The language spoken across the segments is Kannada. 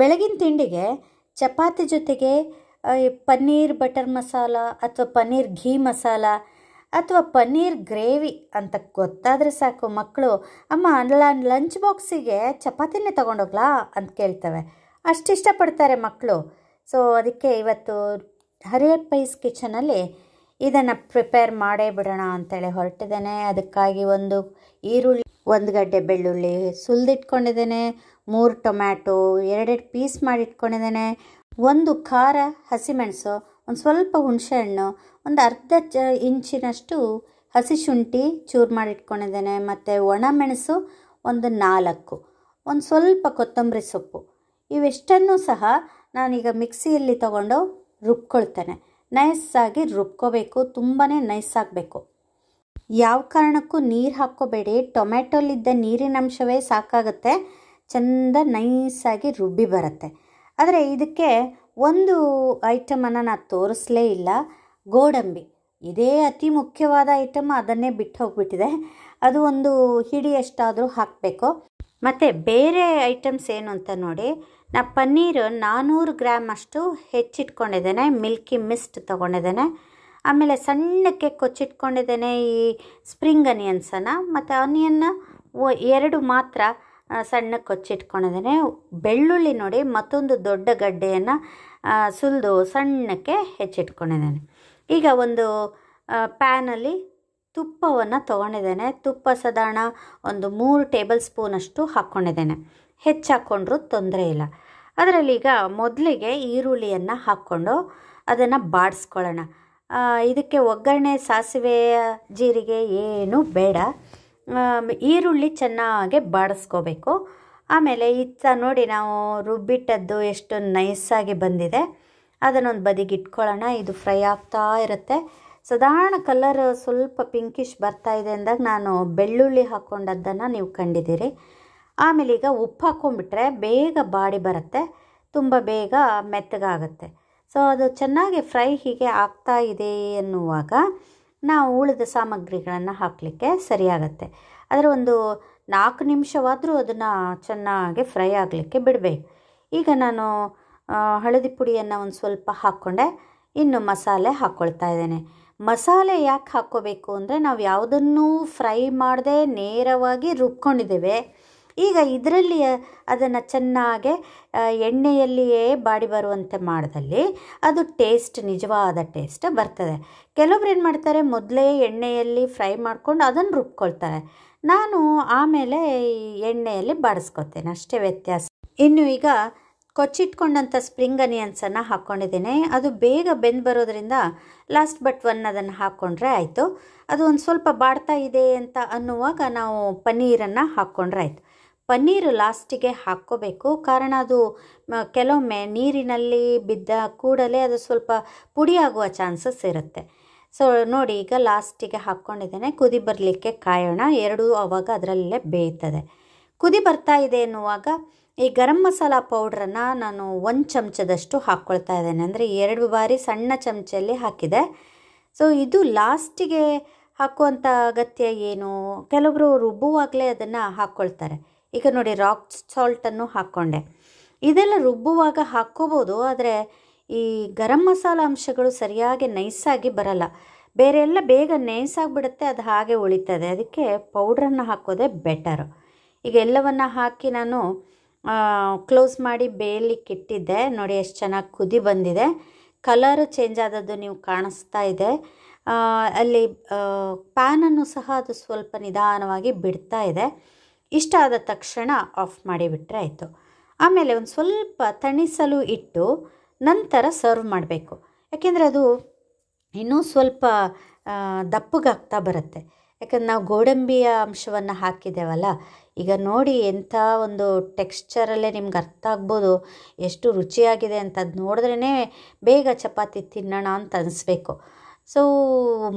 ಬೆಳಗಿನ ತಿಂಡಿಗೆ ಚಪಾತಿ ಜೊತೆಗೆ ಪನ್ನೀರ್ ಬಟರ್ ಮಸಾಲ ಅಥವಾ ಪನ್ನೀರ್ ಘೀ ಮಸಾಲ ಅಥವಾ ಪನ್ನೀರ್ ಗ್ರೇವಿ ಅಂತ ಗೊತ್ತಾದರೆ ಸಾಕು ಮಕ್ಕಳು ಅಮ್ಮ ಅನ್ಲ ಲಂಚ್ ಬಾಕ್ಸಿಗೆ ಚಪಾತಿನೇ ತೊಗೊಂಡೋಗ್ಲಾ ಅಂತ ಕೇಳ್ತವೆ ಅಷ್ಟು ಇಷ್ಟಪಡ್ತಾರೆ ಮಕ್ಕಳು ಸೊ ಅದಕ್ಕೆ ಇವತ್ತು ಹರಿಯರ್ ಪೈಸ್ ಕಿಚನಲ್ಲಿ ಇದನ್ನು ಪ್ರಿಪೇರ್ ಮಾಡೇ ಬಿಡೋಣ ಅಂತೇಳಿ ಹೊರಟಿದ್ದೇನೆ ಅದಕ್ಕಾಗಿ ಒಂದು ಈರುಳ್ಳಿ ಒಂದು ಗಡ್ಡೆ ಬೆಳ್ಳುಳ್ಳಿ ಸುಲಿದಿಟ್ಕೊಂಡಿದ್ದೇನೆ ಮೂರು ಟೊಮ್ಯಾಟೊ ಎರಡೆರಡು ಪೀಸ್ ಮಾಡಿಟ್ಕೊಂಡಿದ್ದೇನೆ ಒಂದು ಖಾರ ಹಸಿಮೆಣಸು ಒಂದು ಸ್ವಲ್ಪ ಹುಣಸೆಹಣ್ಣು ಒಂದು ಅರ್ಧ ಚ ಇಂಚಿನಷ್ಟು ಹಸಿ ಶುಂಠಿ ಚೂರು ಮಾಡಿಟ್ಕೊಂಡಿದ್ದೇನೆ ಮತ್ತು ಒಣ ಮೆಣಸು ಒಂದು ನಾಲ್ಕು ಒಂದು ಸ್ವಲ್ಪ ಕೊತ್ತಂಬರಿ ಸೊಪ್ಪು ಇವೆಷ್ಟನ್ನು ಸಹ ನಾನೀಗ ಮಿಕ್ಸಿಯಲ್ಲಿ ತಗೊಂಡು ರುಬ್ಕೊಳ್ತೇನೆ ನೈಸಾಗಿ ರುಬ್ಕೋಬೇಕು ತುಂಬಾ ನೈಸ್ ಆಗಬೇಕು ಯಾವ ಕಾರಣಕ್ಕೂ ನೀರು ಹಾಕ್ಕೋಬೇಡಿ ನೀರಿನ ಅಂಶವೇ ಸಾಕಾಗುತ್ತೆ ಚೆಂದ ನೈಸಾಗಿ ರುಬ್ಬಿ ಬರುತ್ತೆ ಆದರೆ ಇದಕ್ಕೆ ಒಂದು ಐಟಮನ್ನು ನಾನು ತೋರಿಸಲೇ ಇಲ್ಲ ಗೋಡಂಬಿ ಇದೇ ಅತಿ ಮುಖ್ಯವಾದ ಐಟಮ್ ಅದನ್ನೇ ಬಿಟ್ಟು ಹೋಗ್ಬಿಟ್ಟಿದೆ ಅದು ಒಂದು ಹಿಡಿಯಷ್ಟಾದರೂ ಹಾಕಬೇಕು ಮತ್ತು ಬೇರೆ ಐಟಮ್ಸ್ ಏನು ಅಂತ ನೋಡಿ ನಾ ಪನ್ನೀರು ನಾನ್ನೂರು ಗ್ರಾಮ್ ಅಷ್ಟು ಹೆಚ್ಚಿಟ್ಕೊಂಡಿದ್ದೇನೆ ಮಿಲ್ಕಿ ಮಿಸ್ಟ್ ತೊಗೊಂಡಿದ್ದೇನೆ ಆಮೇಲೆ ಸಣ್ಣಕ್ಕೆ ಕೊಚ್ಚಿಟ್ಕೊಂಡಿದ್ದೇನೆ ಈ ಸ್ಪ್ರಿಂಗ್ ಅನಿಯನ್ಸನ್ನು ಮತ್ತು ಆನಿಯನ್ನ ಎರಡು ಮಾತ್ರ ಸಣ್ಣಕ್ಕೆ ಕೊಚ್ಚಿಟ್ಕೊಂಡಿದ್ದೇನೆ ಬೆಳ್ಳುಳ್ಳಿ ನೋಡಿ ಮತ್ತೊಂದು ದೊಡ್ಡ ಗಡ್ಡೆಯನ್ನು ಸುಲಿದು ಸಣ್ಣಕ್ಕೆ ಹೆಚ್ಚಿಟ್ಕೊಂಡಿದ್ದೇನೆ ಈಗ ಒಂದು ಪ್ಯಾನಲ್ಲಿ ತುಪ್ಪವನ್ನು ತೊಗೊಂಡಿದ್ದೇನೆ ತುಪ್ಪ ಸಾಧಾರಣ ಒಂದು ಮೂರು ಟೇಬಲ್ ಸ್ಪೂನಷ್ಟು ಹಾಕ್ಕೊಂಡಿದ್ದೇನೆ ಹೆಚ್ಚಾಕೊಂಡ್ರೂ ತೊಂದರೆ ಇಲ್ಲ ಅದರಲ್ಲಿ ಈಗ ಮೊದಲಿಗೆ ಈರುಳ್ಳಿಯನ್ನು ಹಾಕ್ಕೊಂಡು ಅದನ್ನು ಬಾಡಿಸ್ಕೊಳ್ಳೋಣ ಇದಕ್ಕೆ ಒಗ್ಗರಣೆ ಸಾಸಿವೆಯ ಜೀರಿಗೆ ಏನು ಬೇಡ ಈರುಳ್ಳಿ ಚೆನ್ನಾಗೆ ಬಾಡಿಸ್ಕೋಬೇಕು ಆಮೇಲೆ ಇತ್ತ ನೋಡಿ ನಾವು ರುಬ್ಬಿಟ್ಟದ್ದು ಎಷ್ಟು ನೈಸಾಗಿ ಬಂದಿದೆ ಅದನ್ನೊಂದು ಬದಿಗೆ ಇಟ್ಕೊಳ್ಳೋಣ ಇದು ಫ್ರೈ ಆಗ್ತಾ ಇರುತ್ತೆ ಸಾಧಾರಣ ಕಲರ್ ಸ್ವಲ್ಪ ಪಿಂಕಿಶ್ ಬರ್ತಾ ಇದೆ ಅಂದಾಗ ನಾನು ಬೆಳ್ಳುಳ್ಳಿ ಹಾಕ್ಕೊಂಡದ್ದನ್ನು ನೀವು ಕಂಡಿದ್ದೀರಿ ಆಮೇಲೆ ಈಗ ಉಪ್ಪು ಹಾಕ್ಕೊಂಡ್ಬಿಟ್ರೆ ಬೇಗ ಬಾಡಿ ಬರುತ್ತೆ ತುಂಬ ಬೇಗ ಮೆತ್ತಗಾಗುತ್ತೆ ಸೊ ಅದು ಚೆನ್ನಾಗಿ ಫ್ರೈ ಹೀಗೆ ಆಗ್ತಾ ಇದೆ ಎನ್ನುವಾಗ ನಾವು ಉಳಿದ ಸಾಮಗ್ರಿಗಳನ್ನು ಹಾಕಲಿಕ್ಕೆ ಸರಿಯಾಗತ್ತೆ ಅದರ ಒಂದು ನಾಲ್ಕು ನಿಮಿಷವಾದರೂ ಅದನ್ನು ಚೆನ್ನಾಗಿ ಫ್ರೈ ಆಗಲಿಕ್ಕೆ ಬಿಡಬೇಕು ಈಗ ನಾನು ಹಳದಿ ಪುಡಿಯನ್ನು ಒಂದು ಸ್ವಲ್ಪ ಹಾಕ್ಕೊಂಡೆ ಇನ್ನು ಮಸಾಲೆ ಹಾಕ್ಕೊಳ್ತಾ ಇದ್ದೇನೆ ಮಸಾಲೆ ಯಾಕೆ ಹಾಕ್ಕೋಬೇಕು ಅಂದರೆ ನಾವು ಯಾವುದನ್ನೂ ಫ್ರೈ ಮಾಡದೆ ನೇರವಾಗಿ ರುಬ್ಕೊಂಡಿದ್ದೇವೆ ಈಗ ಇದರಲ್ಲಿ ಅದನ್ನು ಚೆನ್ನಾಗೆ ಎಣ್ಣೆಯಲ್ಲಿಯೇ ಬಾಡಿ ಬರುವಂತೆ ಮಾಡಿದಲ್ಲಿ ಅದು ಟೇಸ್ಟ್ ನಿಜವಾದ ಟೇಸ್ಟ್ ಬರ್ತದೆ ಕೆಲವರು ಏನು ಮಾಡ್ತಾರೆ ಮೊದಲೇ ಎಣ್ಣೆಯಲ್ಲಿ ಫ್ರೈ ಮಾಡ್ಕೊಂಡು ಅದನ್ನು ರುಬ್ಕೊಳ್ತಾರೆ ನಾನು ಆಮೇಲೆ ಎಣ್ಣೆಯಲ್ಲಿ ಬಾಡಿಸ್ಕೊತೇನೆ ಅಷ್ಟೇ ವ್ಯತ್ಯಾಸ ಇನ್ನು ಈಗ ಕೊಚ್ಚಿಟ್ಕೊಂಡಂಥ ಸ್ಪ್ರಿಂಗ್ ಅನಿಯನ್ಸನ್ನು ಹಾಕ್ಕೊಂಡಿದ್ದೀನಿ ಅದು ಬೇಗ ಬೆಂದು ಬರೋದ್ರಿಂದ ಲಾಸ್ಟ್ ಬಟ್ ಒನ್ ಅದನ್ನು ಹಾಕ್ಕೊಂಡ್ರೆ ಆಯಿತು ಅದು ಒಂದು ಸ್ವಲ್ಪ ಬಾಡ್ತಾ ಇದೆ ಅಂತ ಅನ್ನುವಾಗ ನಾವು ಪನ್ನೀರನ್ನು ಹಾಕ್ಕೊಂಡ್ರೆ ಆಯಿತು ಪನ್ನೀರು ಲಾಸ್ಟಿಗೆ ಹಾಕ್ಕೋಬೇಕು ಕಾರಣ ಅದು ಕೆಲವೊಮ್ಮೆ ನೀರಿನಲ್ಲಿ ಬಿದ್ದ ಕೂಡಲೇ ಅದು ಸ್ವಲ್ಪ ಪುಡಿಯಾಗುವ ಚಾನ್ಸಸ್ ಇರುತ್ತೆ ಸೊ ನೋಡಿ ಈಗ ಲಾಸ್ಟಿಗೆ ಹಾಕ್ಕೊಂಡಿದ್ದೇನೆ ಕುದಿ ಬರಲಿಕ್ಕೆ ಕಾಯೋಣ ಎರಡೂ ಆವಾಗ ಅದರಲ್ಲೇ ಬೇಯ್ತದೆ ಕುದಿ ಬರ್ತಾ ಇದೆ ಎನ್ನುವಾಗ ಈ ಗರಂ ಮಸಾಲ ಪೌಡ್ರನ್ನು ನಾನು ಒಂದು ಚಮಚದಷ್ಟು ಹಾಕ್ಕೊಳ್ತಾ ಇದ್ದೇನೆ ಅಂದರೆ ಎರಡು ಬಾರಿ ಸಣ್ಣ ಚಮಚಲ್ಲಿ ಹಾಕಿದೆ ಸೊ ಇದು ಲಾಸ್ಟಿಗೆ ಹಾಕುವಂಥ ಅಗತ್ಯ ಏನು ಕೆಲವರು ರುಬ್ಬುವಾಗಲೇ ಅದನ್ನು ಹಾಕ್ಕೊಳ್ತಾರೆ ಈಗ ನೋಡಿ ರಾಕ್ ಸಾಲ್ಟನ್ನು ಹಾಕ್ಕೊಂಡೆ ಇದೆಲ್ಲ ರುಬ್ಬುವಾಗ ಹಾಕ್ಕೋಬೋದು ಆದರೆ ಈ ಗರಂ ಮಸಾಲ ಅಂಶಗಳು ಸರಿಯಾಗಿ ನೈಸಾಗಿ ಬರಲ್ಲ ಬೇರೆ ಎಲ್ಲ ಬೇಗ ನೈಸಾಗಿಬಿಡುತ್ತೆ ಅದು ಹಾಗೆ ಉಳಿತದೆ ಅದಕ್ಕೆ ಪೌಡ್ರನ್ನು ಹಾಕೋದೇ ಬೆಟರು ಈಗ ಎಲ್ಲವನ್ನು ಹಾಕಿ ನಾನು ಕ್ಲೋಸ್ ಮಾಡಿ ಬೇಯಲಿಕ್ಕೆ ಇಟ್ಟಿದ್ದೆ ನೋಡಿ ಎಷ್ಟು ಚೆನ್ನಾಗಿ ಕುದಿ ಬಂದಿದೆ ಕಲರ್ ಚೇಂಜ್ ಆದದ್ದು ನೀವು ಕಾಣಿಸ್ತಾ ಇದೆ ಅಲ್ಲಿ ಪ್ಯಾನನ್ನು ಸಹ ಅದು ಸ್ವಲ್ಪ ನಿಧಾನವಾಗಿ ಬಿಡ್ತಾ ಇದೆ ಇಷ್ಟ ಆದ ತಕ್ಷಣ ಆಫ್ ಮಾಡಿಬಿಟ್ರೆ ಆಯಿತು ಆಮೇಲೆ ಒಂದು ಸ್ವಲ್ಪ ತಣಿಸಲು ಇಟ್ಟು ನಂತರ ಸರ್ವ್ ಮಾಡಬೇಕು ಯಾಕೆಂದರೆ ಅದು ಇನ್ನೂ ಸ್ವಲ್ಪ ದಪ್ಪಗಾಗ್ತಾ ಬರುತ್ತೆ ಯಾಕಂದ್ರೆ ನಾವು ಗೋಡಂಬಿಯ ಅಂಶವನ್ನು ಹಾಕಿದ್ದೇವಲ್ಲ ಈಗ ನೋಡಿ ಎಂಥ ಒಂದು ಟೆಕ್ಸ್ಚರಲ್ಲೇ ನಿಮ್ಗೆ ಅರ್ಥ ಆಗ್ಬೋದು ಎಷ್ಟು ರುಚಿಯಾಗಿದೆ ಅಂತ ಅದು ನೋಡಿದ್ರೇ ಬೇಗ ಚಪಾತಿ ತಿನ್ನೋಣ ಅಂತ ಅನಿಸ್ಬೇಕು ಸೊ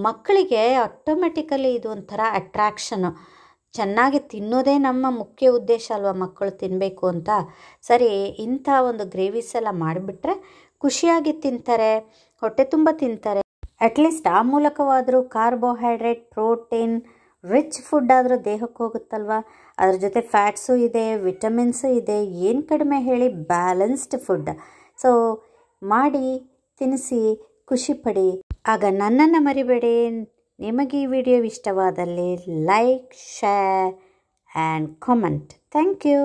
ಮಕ್ಕಳಿಗೆ ಆಟೋಮೆಟಿಕಲಿ ಇದು ಒಂಥರ ಅಟ್ರ್ಯಾಕ್ಷನು ಚೆನ್ನಾಗಿ ತಿನ್ನೋದೇ ನಮ್ಮ ಮುಖ್ಯ ಉದ್ದೇಶ ಅಲ್ವಾ ಮಕ್ಕಳು ತಿನ್ನಬೇಕು ಅಂತ ಸರಿ ಇಂಥ ಒಂದು ಗ್ರೇವೀಸೆಲ್ಲ ಮಾಡಿಬಿಟ್ರೆ ಖುಷಿಯಾಗಿ ತಿಂತಾರೆ ಹೊಟ್ಟೆ ತುಂಬ ತಿಂತಾರೆ ಅಟ್ಲೀಸ್ಟ್ ಆ ಮೂಲಕವಾದರೂ ಕಾರ್ಬೋಹೈಡ್ರೇಟ್ ಪ್ರೋಟೀನ್ ರಿಚ್ ಫುಡ್ ಆದರೂ ದೇಹಕ್ಕೆ ಹೋಗುತ್ತಲ್ವಾ ಅದ್ರ ಜೊತೆ ಫ್ಯಾಟ್ಸು ಇದೆ ವಿಟಮಿನ್ಸು ಇದೆ ಏನು ಕಡಿಮೆ ಹೇಳಿ ಬ್ಯಾಲೆನ್ಸ್ಡ್ ಫುಡ್ ಸೊ ಮಾಡಿ ತಿನ್ನಿಸಿ ಖುಷಿಪಡಿ ಆಗ ನನ್ನನ್ನು ಮರಿಬೇಡಿ ನಿಮಗೆ ಈ ವಿಡಿಯೋ ಇಷ್ಟವಾದಲ್ಲಿ like share and comment thank you